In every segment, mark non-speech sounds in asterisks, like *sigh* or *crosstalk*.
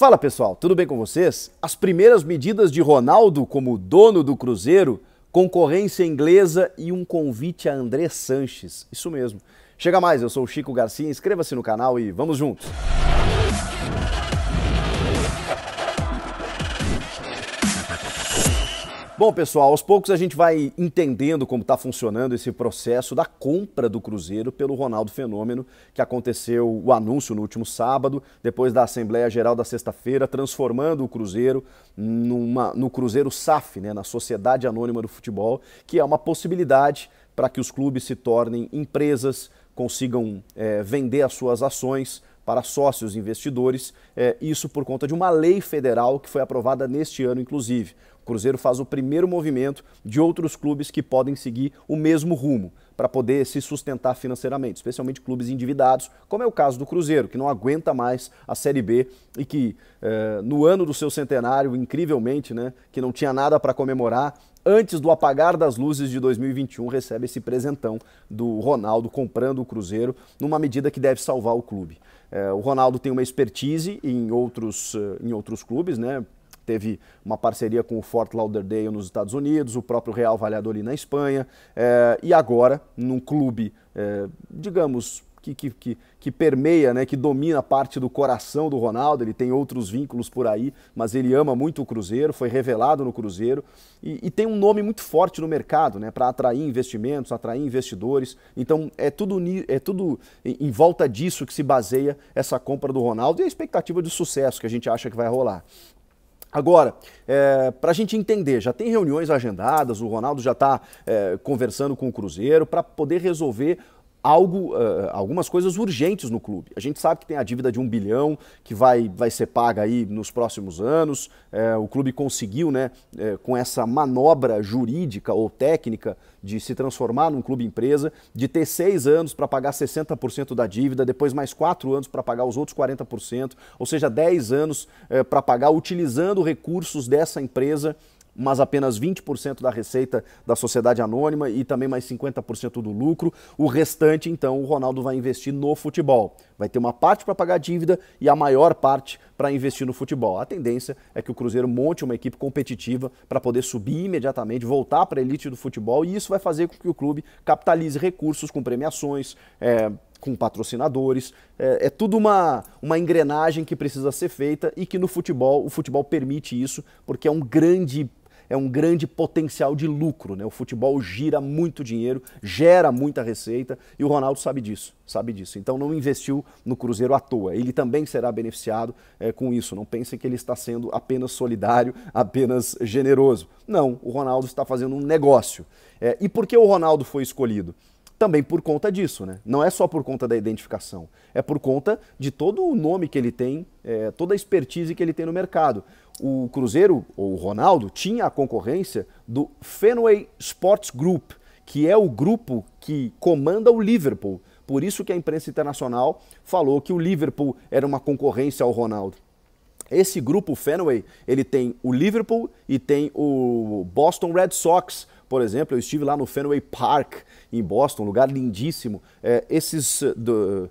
Fala pessoal, tudo bem com vocês? As primeiras medidas de Ronaldo como dono do Cruzeiro, concorrência inglesa e um convite a André Sanches. Isso mesmo. Chega mais, eu sou o Chico Garcia, inscreva-se no canal e vamos juntos. Bom, pessoal, aos poucos a gente vai entendendo como está funcionando esse processo da compra do Cruzeiro pelo Ronaldo Fenômeno, que aconteceu o anúncio no último sábado, depois da Assembleia Geral da sexta-feira, transformando o Cruzeiro numa, no Cruzeiro SAF, né, na Sociedade Anônima do Futebol, que é uma possibilidade para que os clubes se tornem empresas, consigam é, vender as suas ações para sócios investidores, é, isso por conta de uma lei federal que foi aprovada neste ano, inclusive. Cruzeiro faz o primeiro movimento de outros clubes que podem seguir o mesmo rumo para poder se sustentar financeiramente, especialmente clubes endividados, como é o caso do Cruzeiro, que não aguenta mais a Série B e que eh, no ano do seu centenário, incrivelmente, né, que não tinha nada para comemorar, antes do apagar das luzes de 2021, recebe esse presentão do Ronaldo comprando o Cruzeiro, numa medida que deve salvar o clube. Eh, o Ronaldo tem uma expertise em outros, eh, em outros clubes, né? teve uma parceria com o Fort Lauderdale nos Estados Unidos, o próprio Real Valladolid na Espanha, é, e agora num clube, é, digamos, que, que, que, permeia, né, que domina parte do coração do Ronaldo. Ele tem outros vínculos por aí, mas ele ama muito o Cruzeiro, foi revelado no Cruzeiro e, e tem um nome muito forte no mercado né, para atrair investimentos, atrair investidores. Então é tudo, é tudo em volta disso que se baseia essa compra do Ronaldo e a expectativa de sucesso que a gente acha que vai rolar. Agora, é, para a gente entender, já tem reuniões agendadas, o Ronaldo já está é, conversando com o Cruzeiro para poder resolver algo, uh, algumas coisas urgentes no clube. A gente sabe que tem a dívida de um bilhão que vai, vai ser paga aí nos próximos anos. É, o clube conseguiu, né, é, com essa manobra jurídica ou técnica de se transformar num clube empresa, de ter seis anos para pagar 60% da dívida, depois mais quatro anos para pagar os outros 40%, ou seja, dez anos é, para pagar utilizando recursos dessa empresa mas apenas 20% da receita da sociedade anônima e também mais 50% do lucro. O restante, então, o Ronaldo vai investir no futebol. Vai ter uma parte para pagar dívida e a maior parte para investir no futebol. A tendência é que o Cruzeiro monte uma equipe competitiva para poder subir imediatamente, voltar para a elite do futebol e isso vai fazer com que o clube capitalize recursos com premiações, é, com patrocinadores. É, é, tudo uma, uma engrenagem que precisa ser feita e que no futebol, o futebol permite isso, porque é um grande é um grande potencial de lucro. Né? O futebol gira muito dinheiro, gera muita receita e o Ronaldo sabe disso, sabe disso. Então não investiu no Cruzeiro à toa. Ele também será beneficiado é, com isso. Não pense que ele está sendo apenas solidário, apenas generoso. Não, o Ronaldo está fazendo um negócio. É, e por que o Ronaldo foi escolhido? também por conta disso, né? Não é só por conta da identificação, é por conta de todo o nome que ele tem, é, toda a expertise que ele tem no mercado. O Cruzeiro, ou o Ronaldo, tinha a concorrência do Fenway Sports Group, que é o grupo que comanda o Liverpool. Por isso que a imprensa internacional falou que o Liverpool era uma concorrência ao Ronaldo. Esse grupo Fenway, ele tem o Liverpool e tem o Boston Red Sox, por exemplo, eu estive lá no Fenway Park, em Boston, um lugar lindíssimo. É, esses. Eh, do,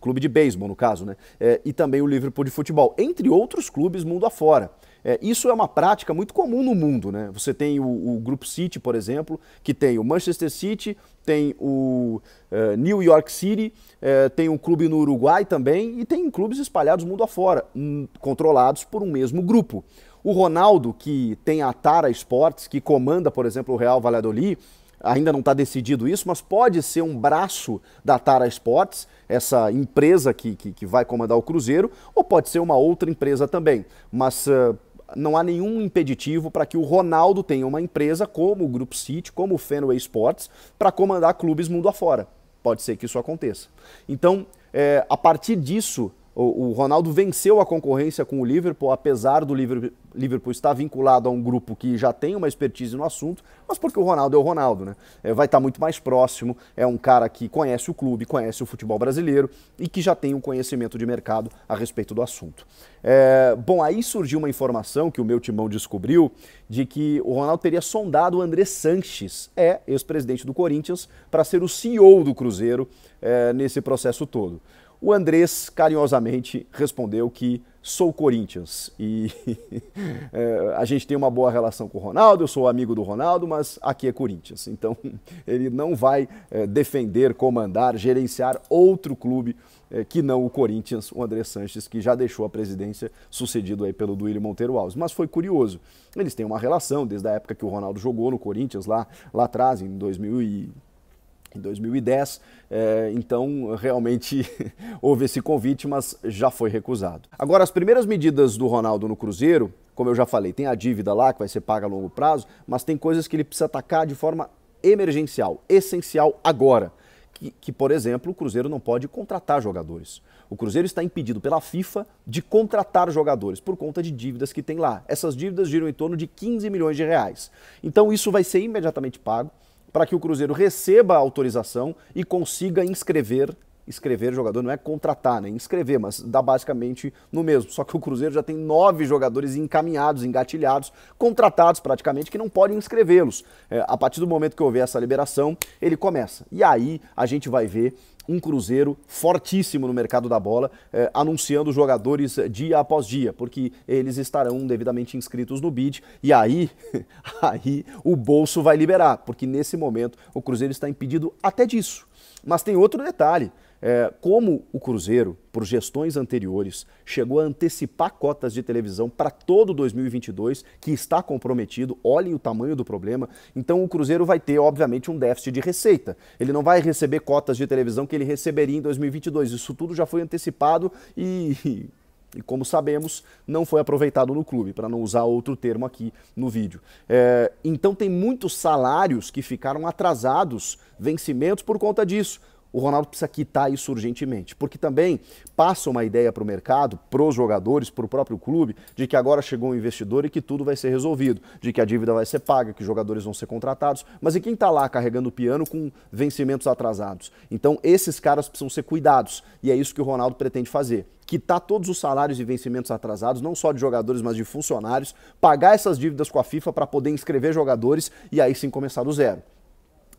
clube de beisebol, no caso, né? É, e também o Liverpool de futebol, entre outros clubes mundo afora. É, isso é uma prática muito comum no mundo, né? Você tem o, o City, por exemplo, que tem o Manchester City, tem o uh, New York City, uh, tem um clube no Uruguai também, e tem clubes espalhados mundo afora, um, controlados por um mesmo grupo. O Ronaldo, que tem a Tara Sports, que comanda, por exemplo, o Real Valladolid, ainda não está decidido isso, mas pode ser um braço da Tara Sports, essa empresa que, que, que vai comandar o Cruzeiro, ou pode ser uma outra empresa também. Mas uh, não há nenhum impeditivo para que o Ronaldo tenha uma empresa como o Grupo City, como o Fenway Sports, para comandar clubes mundo afora. Pode ser que isso aconteça. Então, é, a partir disso, o, o Ronaldo venceu a concorrência com o Liverpool, apesar do Liverpool estar vinculado a um grupo que já tem uma expertise no assunto, mas porque o Ronaldo é o Ronaldo, né? É, vai estar muito mais próximo, é um cara que conhece o clube, conhece o futebol brasileiro e que já tem um conhecimento de mercado a respeito do assunto. É, bom, aí surgiu uma informação que o meu timão descobriu de que o Ronaldo teria sondado o André Sanches, é ex-presidente do Corinthians, para ser o CEO do Cruzeiro é, nesse processo todo. O Andrés carinhosamente respondeu que sou Corinthians e *laughs* é, a gente tem uma boa relação com o Ronaldo, eu sou amigo do Ronaldo, mas aqui é Corinthians. Então *laughs* ele não vai é, defender, comandar, gerenciar outro clube é, que não o Corinthians, o André Sanches, que já deixou a presidência, sucedido aí pelo Duílio Monteiro Alves. Mas foi curioso, eles têm uma relação desde a época que o Ronaldo jogou no Corinthians, lá, lá atrás, em 2000 e em 2010. É, eh, então, realmente *laughs* houve esse convite, mas já foi recusado. Agora, as primeiras medidas do Ronaldo no Cruzeiro, como eu já falei, tem a dívida lá que vai ser paga a longo prazo, mas tem coisas que ele precisa atacar de forma emergencial, essencial agora. Que, que, por exemplo, o Cruzeiro não pode contratar jogadores. O Cruzeiro está impedido pela FIFA de contratar jogadores por conta de dívidas que tem lá. Essas dívidas giram em torno de 15 milhões de reais. Então, isso vai ser imediatamente pago para que o Cruzeiro receba a autorização e consiga inscrever inscrever jogador, não é contratar, né? Inscrever, mas dá basicamente no mesmo. Só que o Cruzeiro já tem nove jogadores encaminhados, engatilhados, contratados praticamente, que não podem inscrevê-los. É, a partir do momento que houver essa liberação, ele começa. E aí a gente vai ver um Cruzeiro fortíssimo no mercado da bola, eh, anunciando jogadores dia após dia, porque eles estarão devidamente inscritos no bid e aí, *laughs* aí o bolso vai liberar, porque nesse momento o Cruzeiro está impedido até disso. Mas tem outro detalhe. Eh, como o Cruzeiro, por gestões anteriores, chegou a antecipar cotas de televisão para todo 2022, que está comprometido, olhem o tamanho do problema. Então, o Cruzeiro vai ter, obviamente, um déficit de receita. Ele não vai receber cotas de televisão que ele receberia em 2022. Isso tudo já foi antecipado e e como sabemos, não foi aproveitado no clube, para não usar outro termo aqui no vídeo. É, então, tem muitos salários que ficaram atrasados, vencimentos por conta disso. O Ronaldo precisa quitar isso urgentemente, porque também passa uma ideia para o mercado, para os jogadores, para o próprio clube, de que agora chegou um investidor e que tudo vai ser resolvido, de que a dívida vai ser paga, que os jogadores vão ser contratados, mas e quem está lá carregando o piano com vencimentos atrasados? Então esses caras precisam ser cuidados e é isso que o Ronaldo pretende fazer quitar todos os salários e vencimentos atrasados, não só de jogadores, mas de funcionários, pagar essas dívidas com a FIFA para poder inscrever jogadores e aí sim começar do zero.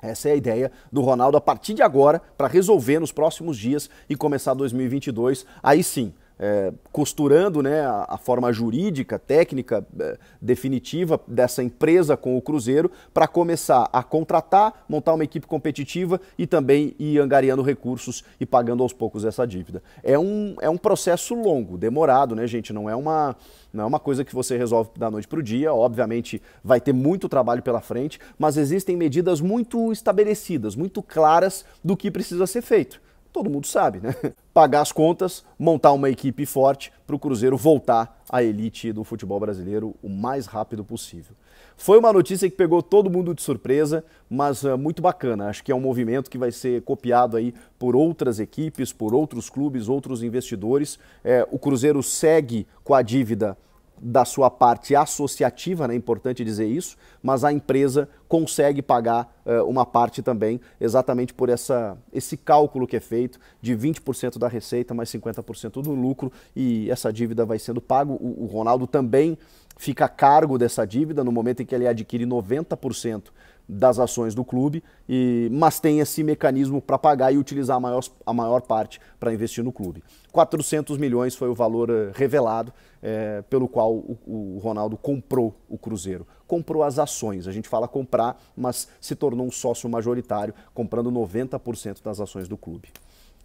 Essa é a ideia do Ronaldo a partir de agora para resolver nos próximos dias e começar 2022 aí sim, é, costurando né, a, a, forma jurídica, técnica é, definitiva dessa empresa com o Cruzeiro para começar a contratar, montar uma equipe competitiva e também ir angariando recursos e pagando aos poucos essa dívida. É um, é um processo longo, demorado, né, gente? Não é uma. Não é uma coisa que você resolve da noite para o dia, obviamente vai ter muito trabalho pela frente, mas existem medidas muito estabelecidas, muito claras do que precisa ser feito todo mundo sabe, né? *laughs* Pagar as contas, montar uma equipe forte para o Cruzeiro voltar à elite do futebol brasileiro o mais rápido possível. Foi uma notícia que pegou todo mundo de surpresa, mas uh, muito bacana. Acho que é um movimento que vai ser copiado aí por outras equipes, por outros clubes, outros investidores. É, o Cruzeiro segue com a dívida da sua parte associativa, né? é importante dizer isso, mas a empresa consegue pagar uh, uma parte também, exatamente por essa, esse cálculo que é feito de 20% da receita mais 50% do lucro e essa dívida vai sendo pago. O, o Ronaldo também fica a cargo dessa dívida no momento em que ele adquire 90% das ações do clube, e, mas tem esse mecanismo para pagar e utilizar a maior, a maior parte para investir no clube. 400 milhões foi o valor eh, revelado é, pelo qual o, o Ronaldo comprou o Cruzeiro. Comprou as ações, a gente fala comprar, mas se tornou um sócio majoritário, comprando 90% das ações do clube.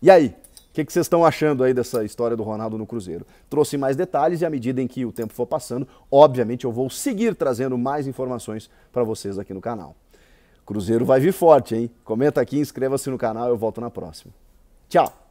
E aí, o que vocês estão achando aí dessa história do Ronaldo no Cruzeiro? Trouxe mais detalhes e à medida em que o tempo for passando, obviamente eu vou seguir trazendo mais informações para vocês aqui no canal. Cruzeiro vai vir forte, hein? Comenta aqui, inscreva-se no canal, eu volto na próxima. Tchau!